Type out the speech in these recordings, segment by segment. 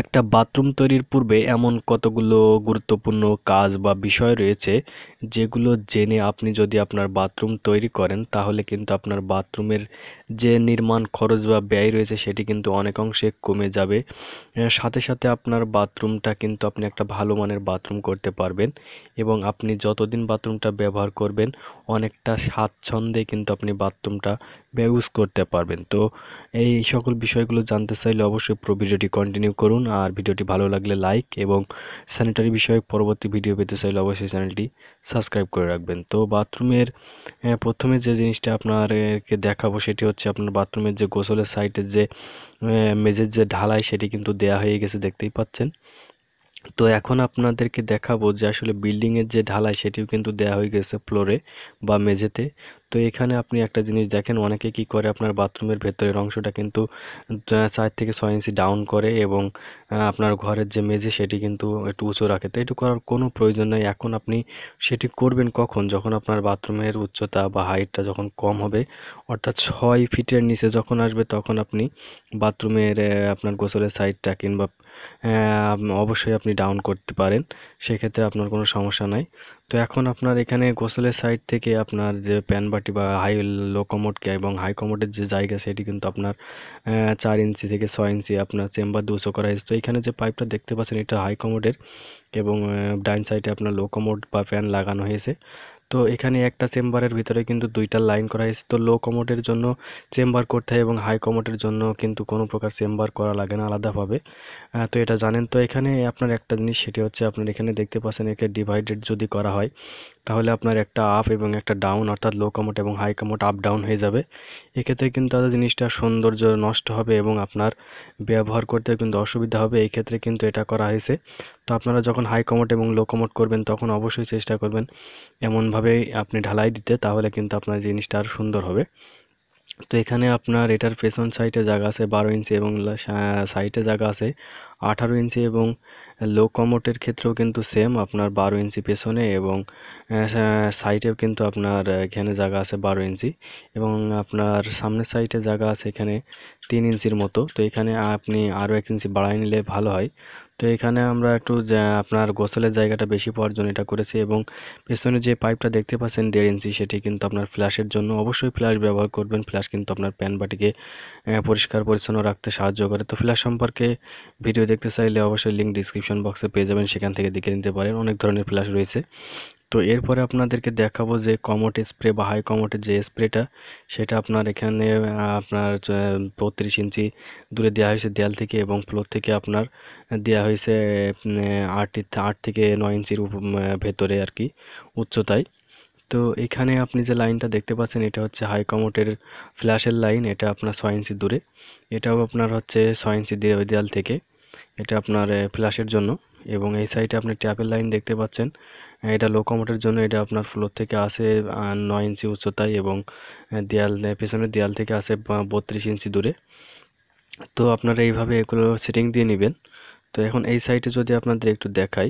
একটা বাথরুম তৈরির পূর্বে এমন কতগুলো গুরুত্বপূর্ণ কাজ বা বিষয় রয়েছে যেগুলো জেনে আপনি যদি আপনার বাথরুম তৈরি করেন তাহলে কিন্তু আপনার বাথরুমের যে নির্মাণ খরচ বা ব্যয় রয়েছে সেটি কিন্তু অনেক অংশে কমে যাবে সাথে সাথে আপনার বাথরুমটা কিন্তু আপনি একটা ভালো মানের বাথরুম করতে পারবেন এবং আপনি যতদিন বাথরুমটা ব্যবহার করবেন অনেকটা স্বাচ্ছন্দ্যে কিন্তু আপনি বাথরুমটা ইউজ করতে পারবেন তো এই সকল বিষয়গুলো জানতে চাইলে অবশ্যই প্রো ভিডিওটি কন্টিনিউ করুন আর ভিডিওটি ভালো লাগলে লাইক এবং স্যানিটারি বিষয়ে পরবর্তী ভিডিও পেতে চাইলে অবশ্যই চ্যানেলটি সাবস্ক্রাইব করে রাখবেন তো বাথরুমের প্রথমে যে জিনিসটা আপনারকে দেখাবো সেটি হচ্ছে হচ্ছে আপনার বাথরুমের যে গোসলের সাইডের যে মেঝের যে ঢালাই সেটি কিন্তু দেয়া হয়ে গেছে দেখতেই পাচ্ছেন তো এখন আপনাদেরকে দেখাবো যে আসলে বিল্ডিংয়ের যে ঢালাই সেটিও কিন্তু দেয়া হয়ে গেছে ফ্লোরে বা মেঝেতে তো এখানে আপনি একটা জিনিস দেখেন অনেকে কি করে আপনার বাথরুমের ভেতরের অংশটা কিন্তু চার থেকে ছয় ইঞ্চি ডাউন করে এবং আপনার ঘরের যে মেঝে সেটি কিন্তু একটু উঁচু রাখে তো এটু করার কোনো প্রয়োজন নেই এখন আপনি সেটি করবেন কখন যখন আপনার বাথরুমের উচ্চতা বা হাইটটা যখন কম হবে অর্থাৎ ছয় ফিটের নিচে যখন আসবে তখন আপনি বাথরুমের আপনার গোসলের সাইডটা কিংবা অবশ্যই আপনি ডাউন করতে পারেন সেক্ষেত্রে আপনার কোনো সমস্যা নাই তো এখন আপনার এখানে গোসলের সাইড থেকে আপনার যে প্যান বাটি বা হাই লো কে এবং হাই যে জায়গা সেটি কিন্তু আপনার চার ইঞ্চি থেকে ছয় ইঞ্চি আপনার চেম্বার দুশো করা হয়েছে তো এখানে যে পাইপটা দেখতে পাচ্ছেন এটা হাই এবং ডাইন সাইডে আপনার লো কমোড বা ফ্যান লাগানো হয়েছে তো এখানে একটা চেম্বারের ভিতরে কিন্তু দুইটা লাইন করা হয়েছে তো লো কমোডের জন্য চেম্বার করতে হয় এবং হাই কমোডের জন্য কিন্তু কোনো প্রকার চেম্বার করা লাগে না আলাদাভাবে তো এটা জানেন তো এখানে আপনার একটা জিনিস সেটি হচ্ছে আপনার এখানে দেখতে পাচ্ছেন একে ডিভাইডেড যদি করা হয় হয় তাহলে আপনার একটা আপ এবং একটা ডাউন অর্থাৎ লো কমোট এবং হাই কমোট আপ ডাউন হয়ে যাবে এক্ষেত্রে কিন্তু তাদের জিনিসটা সৌন্দর্য নষ্ট হবে এবং আপনার ব্যবহার করতে কিন্তু অসুবিধা হবে এই ক্ষেত্রে কিন্তু এটা করা হয়েছে তো আপনারা যখন হাই কমোট এবং লো কমোট করবেন তখন অবশ্যই চেষ্টা করবেন এমনভাবেই আপনি ঢালাই দিতে তাহলে কিন্তু আপনার জিনিসটা আর সুন্দর হবে তো এখানে আপনার এটার পেছন সাইডে জায়গা আছে বারো ইঞ্চি এবং সাইডে জায়গা আছে আঠারো ইঞ্চি এবং লো কমোটের ক্ষেত্রেও কিন্তু সেম আপনার বারো ইঞ্চি পেছনে এবং সাইডেও কিন্তু আপনার এখানে জায়গা আছে বারো ইঞ্চি এবং আপনার সামনের সাইডে জায়গা আছে এখানে তিন ইঞ্চির মতো তো এখানে আপনি আরও এক ইঞ্চি বাড়াই নিলে ভালো হয় তো এখানে আমরা একটু আপনার গোসলের জায়গাটা বেশি পাওয়ার জন্য এটা করেছি এবং পেছনে যে পাইপটা দেখতে পাচ্ছেন দেড় ইঞ্চি সেটি কিন্তু আপনার ফ্ল্যাশের জন্য অবশ্যই ফ্ল্যাশ ব্যবহার করবেন ফ্ল্যাশ কিন্তু আপনার প্যান বাটিকে পরিষ্কার পরিচ্ছন্ন রাখতে সাহায্য করে তো ফ্ল্যাশ সম্পর্কে ভিডিও দেখতে চাইলে অবশ্যই লিঙ্ক ডিসক্রিপশন বক্সে পেয়ে যাবেন সেখান থেকে দেখে নিতে পারেন অনেক ধরনের ফ্ল্যাশ রয়েছে তো এরপরে আপনাদেরকে দেখাবো যে কমোট স্প্রে বা হাই কমোটের যে স্প্রেটা সেটা আপনার এখানে আপনার বত্রিশ ইঞ্চি দূরে দেওয়া হয়েছে দেয়াল থেকে এবং ফ্লোর থেকে আপনার দেওয়া হয়েছে আট আট থেকে নয় ইঞ্চির ভেতরে আর কি উচ্চতায় তো এখানে আপনি যে লাইনটা দেখতে পাচ্ছেন এটা হচ্ছে হাই কমোটের ফ্ল্যাশের লাইন এটা আপনার ছয় ইঞ্চি দূরে এটাও আপনার হচ্ছে ছয় ইঞ্চি দেয়াল থেকে এটা আপনার ফ্ল্যাশের জন্য এবং এই সাইডে আপনি ট্যাপের লাইন দেখতে পাচ্ছেন হ্যাঁ, এটা লোকোমোটের জন্য এটা আপনার ফ্লোর থেকে আসে নয় ইঞ্চি উচ্চতায় এবং দেয়াল পেছনের দেয়াল থেকে আসে বত্রিশ ইঞ্চি দূরে তো আপনারা এইভাবে এগুলো সেটিং দিয়ে নেবেন তো এখন এই সাইটে যদি আপনাদের একটু দেখাই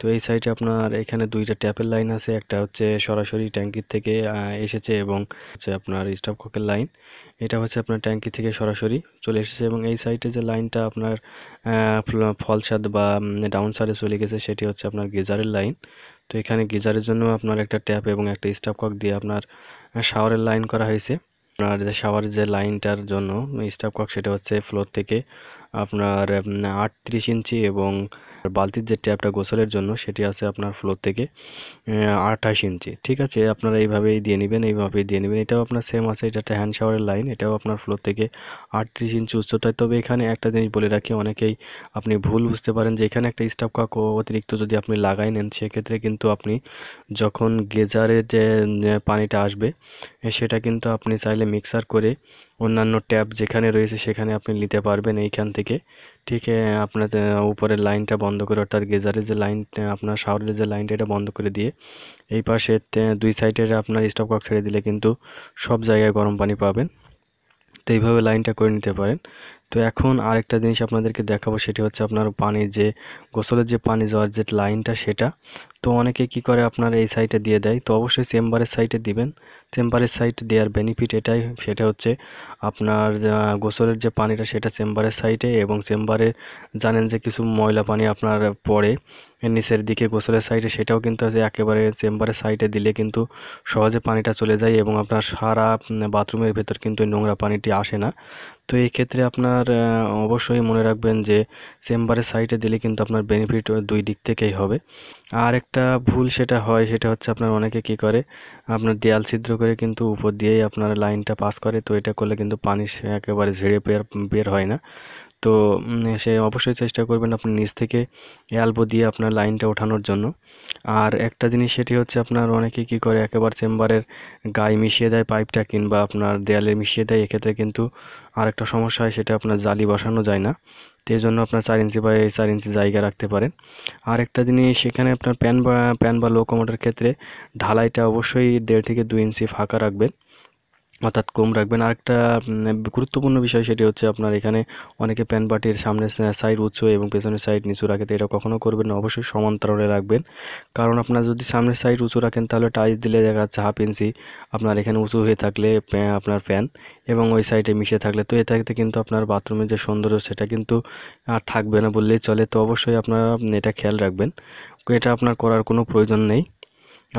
তো এই সাইডে আপনার এখানে দুইটা ট্যাপের লাইন আছে একটা হচ্ছে সরাসরি ট্যাঙ্কির থেকে এসেছে এবং হচ্ছে আপনার স্টাফ ককের লাইন এটা হচ্ছে আপনার ট্যাঙ্কি থেকে সরাসরি চলে এসেছে এবং এই সাইডে যে লাইনটা আপনার ফলসাদ বা ডাউন সাইডে চলে গেছে সেটি হচ্ছে আপনার গিজারের লাইন তো এখানে গিজারের জন্য আপনার একটা ট্যাপ এবং একটা স্টাফ কক দিয়ে আপনার শাওয়ারের লাইন করা হয়েছে আপনার যে শাওয়ার যে লাইনটার জন্য স্টাফ কক সেটা হচ্ছে ফ্লোর থেকে আপনার আটত্রিশ ইঞ্চি এবং বালতির যে ট্যাপটা গোসলের জন্য সেটি আছে আপনার ফ্লোর থেকে আঠাশ ইঞ্চি ঠিক আছে আপনারা এইভাবেই দিয়ে নেবেন এইভাবেই দিয়ে নেবেন এটাও আপনার সেম আছে এটা একটা হ্যান্ড শাওয়ারের লাইন এটাও আপনার ফ্লোর থেকে আটত্রিশ ইঞ্চি উচ্চতায় তবে এখানে একটা জিনিস বলে রাখি অনেকেই আপনি ভুল বুঝতে পারেন যে এখানে একটা স্টাফ কাক অতিরিক্ত যদি আপনি লাগাই নেন সেক্ষেত্রে কিন্তু আপনি যখন গেজারে যে পানিটা আসবে সেটা কিন্তু আপনি চাইলে মিক্সার করে অন্যান্য ট্যাপ যেখানে রয়েছে সেখানে আপনি নিতে পারবেন এইখান থেকে ঠিক আপনাদের উপরের লাইনটা বন্ধ করে অর্থাৎ গেজারের যে লাইন আপনার শাওয়ারের যে লাইনটা এটা বন্ধ করে দিয়ে এই পাশে দুই সাইডের আপনার স্টপ কক ছেড়ে দিলে কিন্তু সব জায়গায় গরম পানি পাবেন তো এইভাবে লাইনটা করে নিতে পারেন তো এখন আরেকটা জিনিস আপনাদেরকে দেখাবো সেটি হচ্ছে আপনার পানি যে গোসলের যে পানি যাওয়ার যে লাইনটা সেটা তো অনেকে কি করে আপনার এই সাইটে দিয়ে দেয় তো অবশ্যই চেম্বারের সাইটে দিবেন চেম্বারের সাইড দেওয়ার বেনিফিট এটাই সেটা হচ্ছে আপনার গোসলের যে পানিটা সেটা চেম্বারের সাইটে এবং চেম্বারে জানেন যে কিছু ময়লা পানি আপনার পড়ে নিচের দিকে গোসলের সাইডে সেটাও কিন্তু একেবারে চেম্বারের সাইটে দিলে কিন্তু সহজে পানিটা চলে যায় এবং আপনার সারা বাথরুমের ভেতর কিন্তু নোংরা পানিটি আসে না তো এই ক্ষেত্রে আপনার অবশ্যই মনে রাখবেন যে চেম্বারের সাইটে দিলে কিন্তু আপনার বেনিফিট দুই দিক থেকেই হবে আর একটা ভুল সেটা হয় সেটা হচ্ছে আপনার অনেকে কি করে আপনার দেয়াল ছিদ্র করে কিন্তু উপর দিয়েই আপনার লাইনটা পাস করে তো এটা করলে কিন্তু পানি একেবারে ঝেড়ে বের বের হয় না তো সে অবশ্যই চেষ্টা করবেন আপনি নিচ থেকে অ্যালবো দিয়ে আপনার লাইনটা ওঠানোর জন্য আর একটা জিনিস সেটি হচ্ছে আপনার অনেকে কি করে একেবারে চেম্বারের গায়ে মিশিয়ে দেয় পাইপটা কিংবা আপনার দেয়ালে মিশিয়ে দেয় এক্ষেত্রে কিন্তু আরেকটা সমস্যা হয় সেটা আপনার জালি বসানো যায় না তো এই জন্য আপনার চার ইঞ্চি বা চার ইঞ্চি জায়গা রাখতে পারেন আর একটা জিনিস সেখানে আপনার প্যান বা প্যান বা লোকোমোটার ক্ষেত্রে ঢালাইটা অবশ্যই দেড় থেকে দুই ইঞ্চি ফাঁকা রাখবেন অর্থাৎ কম রাখবেন আরেকটা গুরুত্বপূর্ণ বিষয় সেটি হচ্ছে আপনার এখানে অনেকে প্যান বাটির সামনে সাইড উঁচু এবং পেছনের সাইড নিচু রাখে তো এটা কখনও করবেন না অবশ্যই সমান্তরালে রাখবেন কারণ আপনার যদি সামনের সাইড উঁচু রাখেন তাহলে টাইচ দিলে দেখা যাচ্ছে হাফ ইঞ্চি আপনার এখানে উঁচু হয়ে থাকলে আপনার ফ্যান এবং ওই সাইডে মিশে থাকলে তো এটাতে কিন্তু আপনার বাথরুমের যে সৌন্দর্য সেটা কিন্তু আর থাকবে না বললেই চলে তো অবশ্যই আপনারা এটা খেয়াল রাখবেন এটা আপনার করার কোনো প্রয়োজন নেই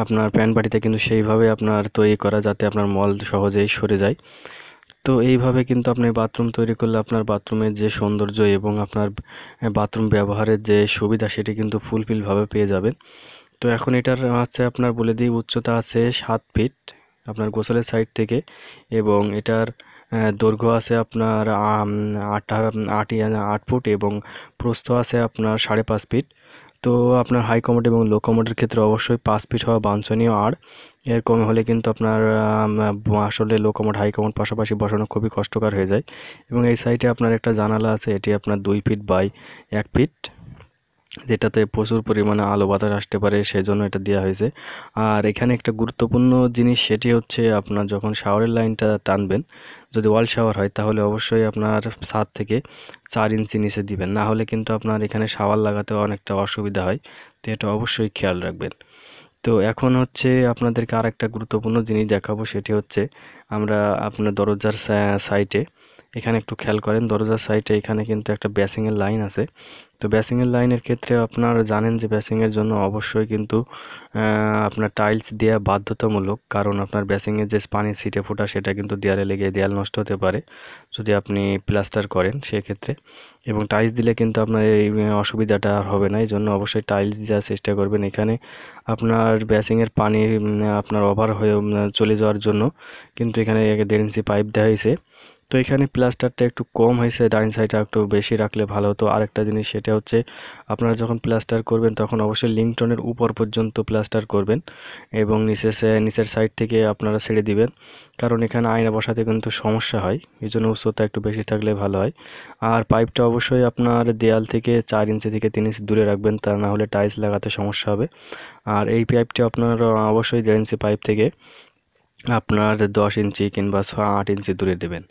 আপনার প্যান বাটিতে কিন্তু সেইভাবে আপনার তৈরি করা যাতে আপনার মল সহজেই সরে যায় তো এইভাবে কিন্তু আপনি বাথরুম তৈরি করলে আপনার বাথরুমের যে সৌন্দর্য এবং আপনার বাথরুম ব্যবহারের যে সুবিধা সেটি কিন্তু ফুলফিলভাবে পেয়ে যাবেন তো এখন এটার আছে আপনার বলে দিই উচ্চতা আছে সাত ফিট আপনার গোসলের সাইড থেকে এবং এটার দৈর্ঘ্য আছে আপনার আট আট আট ফুট এবং প্রস্থ আছে আপনার সাড়ে পাঁচ ফিট তো আপনার হাই কমোড এবং লো কমোডের ক্ষেত্রে অবশ্যই পাঁচ ফিট হওয়া বাঞ্ছনীয় আর এর কমে হলে কিন্তু আপনার আসলে লো কমোড হাই কমোড পাশাপাশি বসানো খুবই কষ্টকর হয়ে যায় এবং এই সাইডে আপনার একটা জানালা আছে এটি আপনার দুই ফিট বাই এক ফিট যেটাতে প্রচুর পরিমাণে আলো বাতাস আসতে পারে সেজন্য এটা দেওয়া হয়েছে আর এখানে একটা গুরুত্বপূর্ণ জিনিস সেটি হচ্ছে আপনার যখন শাওয়ারের লাইনটা টানবেন যদি ওয়াল শাওয়ার হয় তাহলে অবশ্যই আপনার ছাদ থেকে চার ইঞ্চি নিচে দিবেন না হলে কিন্তু আপনার এখানে শাওয়ার লাগাতে অনেকটা অসুবিধা হয় তো এটা অবশ্যই খেয়াল রাখবেন তো এখন হচ্ছে আপনাদেরকে আর একটা গুরুত্বপূর্ণ জিনিস দেখাবো সেটি হচ্ছে আমরা আপনার দরজার সাইটে এখানে একটু খেয়াল করেন দরজার সাইটে এখানে কিন্তু একটা ব্যাসিংয়ের লাইন আছে তো ব্যাসিংয়ের লাইনের ক্ষেত্রে আপনারা জানেন যে ব্যাসিংয়ের জন্য অবশ্যই কিন্তু আপনার টাইলস দেওয়া বাধ্যতামূলক কারণ আপনার ব্যাসিংয়ের যে পানি ছিটে ফোটা সেটা কিন্তু দেয়ালে লেগে দেয়াল নষ্ট হতে পারে যদি আপনি প্লাস্টার করেন সেক্ষেত্রে এবং টাইলস দিলে কিন্তু আপনার এই অসুবিধাটা আর হবে না এই জন্য অবশ্যই টাইলস দেওয়ার চেষ্টা করবেন এখানে আপনার ব্যাসিংয়ের পানি আপনার ওভার হয়ে চলে যাওয়ার জন্য কিন্তু এখানে দেড় ইঞ্চি পাইপ দেওয়া হয়েছে তো এখানে প্লাস্টারটা একটু কম হয়েছে ডাইন সাইডটা একটু বেশি রাখলে ভালো হতো আরেকটা জিনিস সেটা সেটা হচ্ছে আপনারা যখন প্লাস্টার করবেন তখন অবশ্যই লিঙ্কটনের উপর পর্যন্ত প্লাস্টার করবেন এবং নিচের নিচের সাইড থেকে আপনারা ছেড়ে দিবেন কারণ এখানে আয়না বসাতে কিন্তু সমস্যা হয় এই জন্য উচ্চতা একটু বেশি থাকলে ভালো হয় আর পাইপটা অবশ্যই আপনার দেয়াল থেকে চার ইঞ্চি থেকে তিন ইঞ্চি দূরে রাখবেন তা না হলে টাইলস লাগাতে সমস্যা হবে আর এই পাইপটি আপনার অবশ্যই দেড় ইঞ্চি পাইপ থেকে আপনার দশ ইঞ্চি কিংবা ছ আট ইঞ্চি দূরে দেবেন